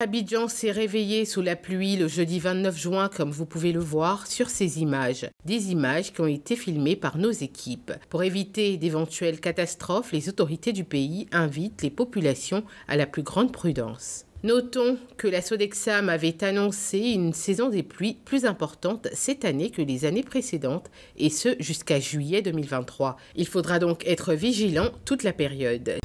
Abidjan s'est réveillé sous la pluie le jeudi 29 juin, comme vous pouvez le voir sur ces images. Des images qui ont été filmées par nos équipes. Pour éviter d'éventuelles catastrophes, les autorités du pays invitent les populations à la plus grande prudence. Notons que la Sodexam avait annoncé une saison des pluies plus importante cette année que les années précédentes, et ce jusqu'à juillet 2023. Il faudra donc être vigilant toute la période.